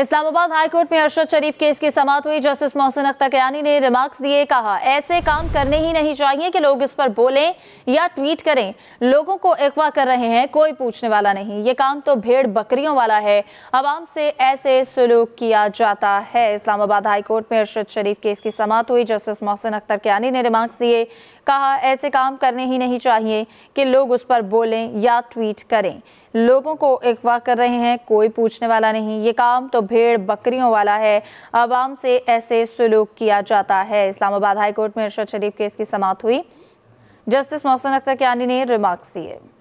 Islamabad high court में अरशद शरीफ case की समाप्त हुई जस्टिस मोहसिन अख्तकयानी ने रिमार्क्स दिए कहा ऐसे काम करने ही नहीं चाहिए कि लोग इस पर बोलें या ट्वीट करें लोगों को अगवा कर रहे हैं कोई पूछने वाला नहीं ये काम तो भेड़ बकरियों वाला है आवाम से ऐसे सलूक किया जाता है इस्लामाबाद हाईकोर्ट में अरशद शरीफ केस की समात हुई जस्टिस मोहसिन अख्तर कयानी ने रिमार्क्स दिए कहा ऐसे काम करने ही नहीं चाहिए कि लोग उस पर बोलें या ट्वीट करें लोगों को अगवा कर रहे हैं कोई पूछने वाला नहीं ये काम तो भेड़ बकरियों वाला है आवाम से ऐसे सलूक किया जाता है इस्लामाबाद हाईकोर्ट में अरशद शरीफ केस की समाप्त हुई जस्टिस मोहसन अख्तर कियानी ने रिमार्क्स दिए